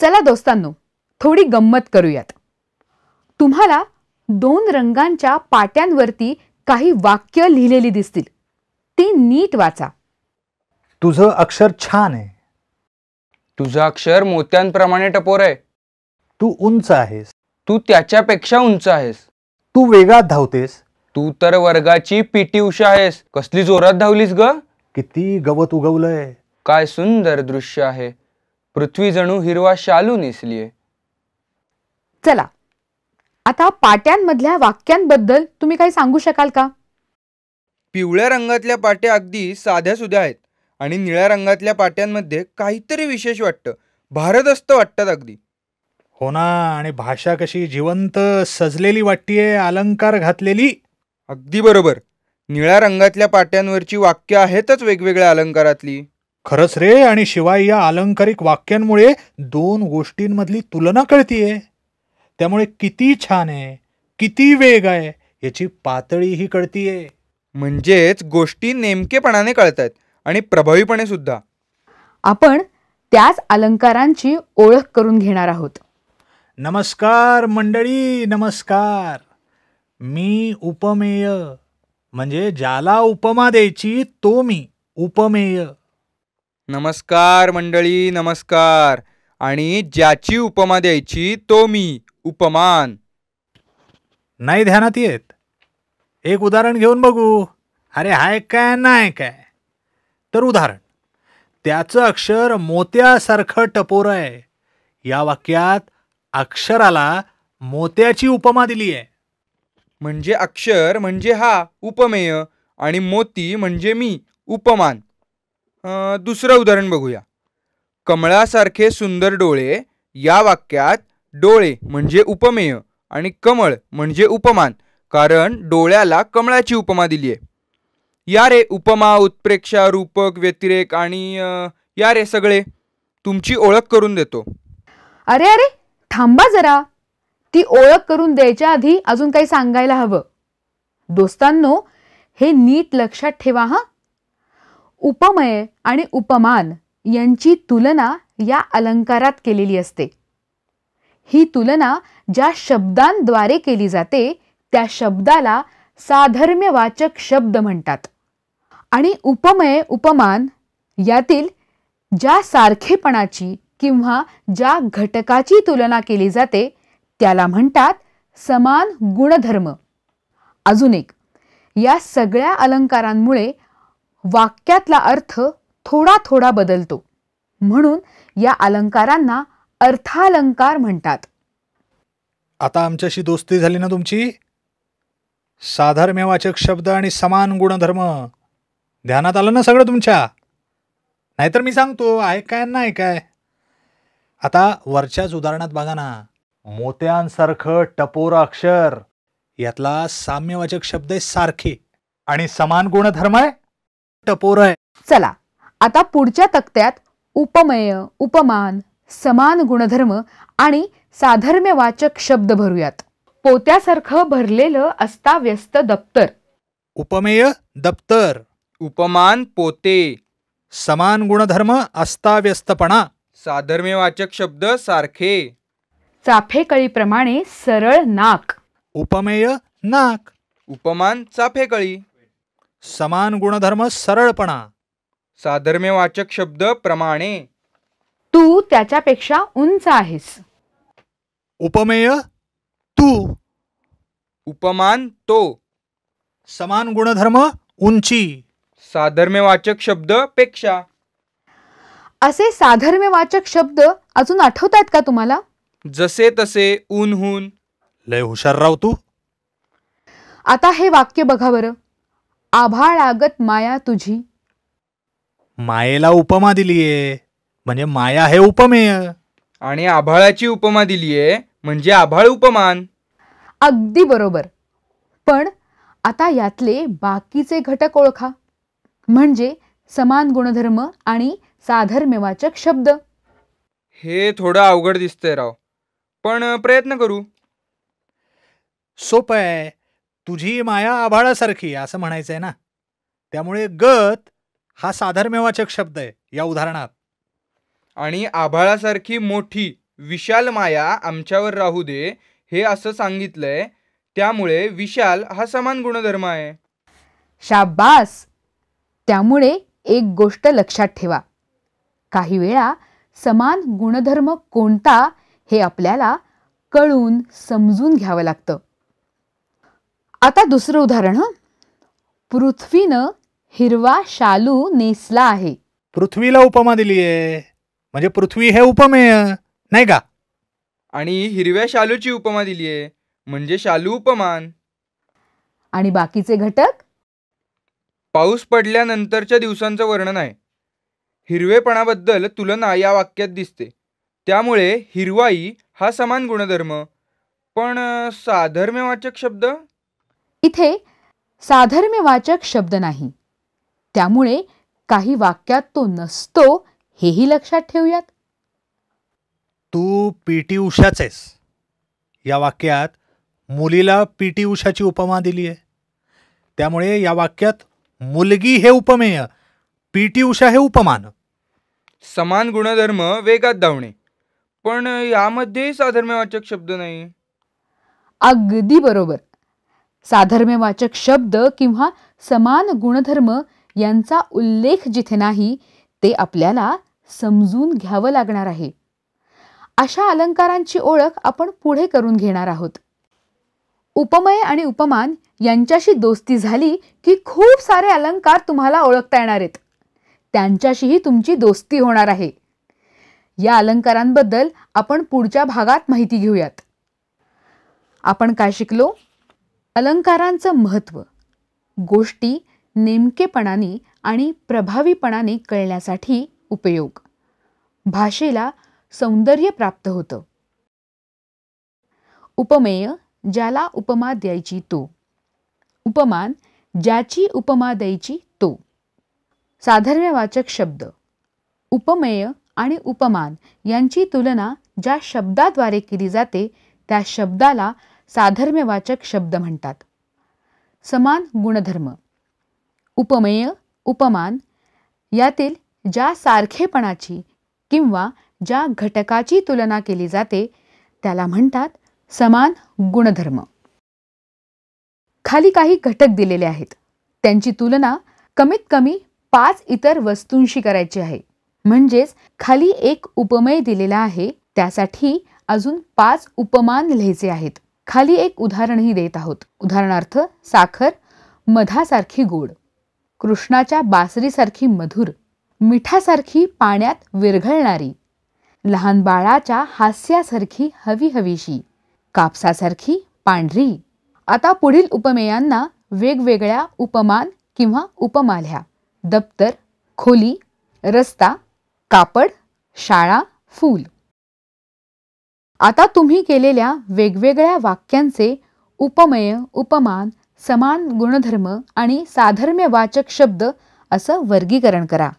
चला दोस्तांनो थोडी गंमत करूयात तुम्हाला दोन रंगांच्या पाट्यांवरती काही वाक्य लिहिलेली दिसतील ती नीट वाचा तुझं अक्षर छान आहे तुझं अक्षर मोत्यांप्रमाणे टपोर आहे तू उंच आहेस तू त्याच्यापेक्षा उंच आहेस तू वेगात धावतेस तू तर वर्गाची पीटी उषा आहेस कसली जोरात धावलीस ग किती गवत उगवलंय काय सुंदर दृश्य आहे पृथ्वी जणू हिरवा शालू नेसलीये चला आता पाट्यांमधल्या वाक्यांबद्दल तुम्ही काही सांगू शकाल का पिवळ्या रंगातल्या पाट्या अगदी साध्या सुध्या आहेत आणि निळ्या रंगातल्या पाट्यांमध्ये काहीतरी विशेष वाटतं भारदस्त वाटतात अगदी हो ना आणि भाषा कशी जिवंत सजलेली वाटतीये अलंकार घातलेली अगदी बरोबर निळ्या रंगातल्या पाट्यांवरची वाक्य आहेतच वेगवेगळ्या अलंकारातली खरंच रे आणि शिवाय या अलंकारिक वाक्यांमुळे दोन गोष्टींमधली तुलना कळतीये त्यामुळे किती छान आहे किती वेग आहे याची पातळी ही कळतीये म्हणजेच गोष्टी नेमकेपणाने कळतात आणि प्रभावीपणे सुद्धा आपण त्याच अलंकारांची ओळख करून घेणार आहोत नमस्कार मंडळी नमस्कार मी उपमेय म्हणजे ज्याला उपमा द्यायची तो मी उपमेय नमस्कार मंडळी नमस्कार आणि ज्याची उपमा द्यायची तो मी उपमान नाही ध्यानात येत एक उदाहरण घेऊन बघू अरे हाय काय नाही काय तर उदाहरण त्याचं अक्षर मोत्यासारखं टपोर आहे या वाक्यात अक्षराला मोत्याची उपमा दिली आहे म्हणजे अक्षर म्हणजे हा उपमेय आणि मोती म्हणजे मी उपमान दुसरं उदाहरण बघूया कमळासारखे सुंदर डोळे या वाक्यात डोळे म्हणजे उपमेय आणि कमळ म्हणजे उपमान कारण डोळ्याला कमळाची उपमा दिली आहे या रे उपमा उत्प्रेक्षा रूपक व्यतिरेक आणि या रे सगळे तुमची ओळख करून देतो अरे अरे थांबा जरा ती ओळख करून द्यायच्या आधी अजून काही सांगायला हवं दोस्तांनो हे नीट लक्षात ठेवा हा उपमय आणि उपमान यांची तुलना या अलंकारात केलेली असते ही तुलना ज्या शब्दांद्वारे केली जाते त्या शब्दाला साधर्म्यवाचक शब्द म्हणतात आणि उपमय उपमान यातील ज्या सारखेपणाची किंवा ज्या घटकाची तुलना केली जाते त्याला म्हणतात समान गुणधर्म अजून एक या सगळ्या अलंकारांमुळे वाक्यातला अर्थ थोडा थोडा बदलतो म्हणून या अलंकारांना अर्थालंकार म्हणतात आता आमच्याशी दोस्ती झाली ना तुमची साधर्म्यवाचक शब्द आणि समान गुणधर्म ध्यानात आलं ना सगळं तुमच्या नाहीतर मी सांगतो ऐकाय ना ऐकाय आता वरच्याच उदाहरणात बघा ना मोत्यांसारखं टपोर अक्षर यातला साम्यवाचक शब्द आहे सारखे आणि समान गुणधर्म आहे टपोर आहे चला आता पुढच्या तक्त्यात उपमेय उपमान समान गुणधर्म आणि साधर्म्यवाचक शब्द भरूयात पोत्यासारखं भरलेलं अस्ताव्यस्त दप्तर उपमेय दप्तर उपमान पोते समान गुणधर्म अस्ताव्यस्तपणा साधर्म्यवाचक शब्द सारखे चाफेकळीप्रमाणे सरळ नाक उपमेय नाक उपमान कळी समान गुणधर्म सरळपणा साधर्म्यवाचक शब्द प्रमाणे तू त्याच्यापेक्षा उंच आहेस उपमेय तू उपमान तो समान गुणधर्म उंची साधर्म्यवाचक शब्द पेक्षा असे साधर्म्यवाचक शब्द अजून आहेत का तुम्हाला जसे तसे ऊन लय हुशार राव तू आता हे वाक्य बघा बरं आगत माया तुझी मायेला उपमा दिलीये म्हणजे माया हे उपमेय आणि आभाळाची उपमा दिलीये म्हणजे आभाळ उपमान अगदी बरोबर पण आता यातले बाकीचे घटक ओळखा म्हणजे समान गुणधर्म आणि साधर्म्यवाचक शब्द हे थोडं अवघड दिसतंय राव पण प्रयत्न करू सोपं आहे तुझी माया आभाळासारखी असं म्हणायचं आहे ना त्यामुळे गत हा साधर्म्यवाचक शब्द आहे या उदाहरणात आणि आभाळासारखी मोठी विशाल माया आमच्यावर राहू दे हे असं सांगितलंय त्यामुळे विशाल हा समान गुणधर्म आहे शाबास त्यामुळे एक गोष्ट लक्षात ठेवा काही वेळा समान गुणधर्म कोणता हे आपल्याला कळून समजून घ्यावं लागतं आता दुसरं उदाहरण पृथ्वीनं हिरवा शालू नेसला आहे पृथ्वीला उपमा दिली आहे म्हणजे पृथ्वी हे उपमेय नाही का आणि हिरव्या शालूची उपमा दिली आहे म्हणजे शालू उपमान आणि बाकीचे घटक पाऊस पडल्यानंतरच्या दिवसांचं वर्णन आहे हिरवेपणाबद्दल तुलना या वाक्यात दिसते त्यामुळे हिरवाई हा समान गुणधर्म पण साधर्म्यवाचक शब्द इथे वाचक शब्द नाही त्यामुळे काही वाक्यात तो नसतो हेही लक्षात ठेवूयात तू पी टी उषाच आहेस या वाक्यात मुलीला पीटी टी उषाची उपमा दिली आहे त्यामुळे या वाक्यात मुलगी हे उपमेय पीटी टी उषा हे उपमान समान गुणधर्म वेगात धावणे पण यामध्ये साधर्म्यवाचक शब्द नाही अगदी बरोबर साधर्म्यवाचक शब्द किंवा समान गुणधर्म यांचा उल्लेख जिथे नाही ते आपल्याला समजून घ्यावं लागणार आहे अशा अलंकारांची ओळख आपण पुढे करून घेणार आहोत उपमय आणि उपमान यांच्याशी दोस्ती झाली की खूप सारे अलंकार तुम्हाला ओळखता येणार आहेत त्यांच्याशीही तुमची दोस्ती होणार आहे या अलंकारांबद्दल आपण पुढच्या भागात माहिती घेऊयात आपण काय शिकलो अलंकारांचं महत्त्व गोष्टी नेमकेपणाने आणि प्रभावीपणाने कळण्यासाठी उपयोग भाषेला सौंदर्य प्राप्त होतं उपमेय ज्याला उपमा द्यायची तो उपमान ज्याची उपमा द्यायची तो वाचक शब्द उपमेय आणि उपमान यांची तुलना ज्या शब्दाद्वारे केली जाते त्या शब्दाला साधर्म्यवाचक शब्द म्हणतात समान गुणधर्म उपमेय उपमान यातील ज्या सारखेपणाची किंवा ज्या घटकाची तुलना केली जाते त्याला म्हणतात समान गुणधर्म खाली काही घटक दिलेले आहेत त्यांची तुलना कमीत कमी पाच इतर वस्तूंशी करायची आहे म्हणजेच खाली एक उपमेय दिलेला आहे त्यासाठी अजून पाच उपमान लिहायचे आहेत खाली एक उदाहरणही देत आहोत उदाहरणार्थ साखर मधासारखी गोड कृष्णाच्या बासरीसारखी मधुर मिठासारखी पाण्यात विरघळणारी लहान बाळाच्या हास्यासारखी हवी हवीशी कापसासारखी पांढरी आता पुढील उपमेयांना वेगवेगळ्या उपमान किंवा उपमाल्या दप्तर खोली रस्ता कापड शाळा फूल आता तुम्ही केलेल्या वेगवेगळ्या वाक्यांचे उपमय, उपमान समान गुणधर्म आणि वाचक शब्द असं वर्गीकरण करा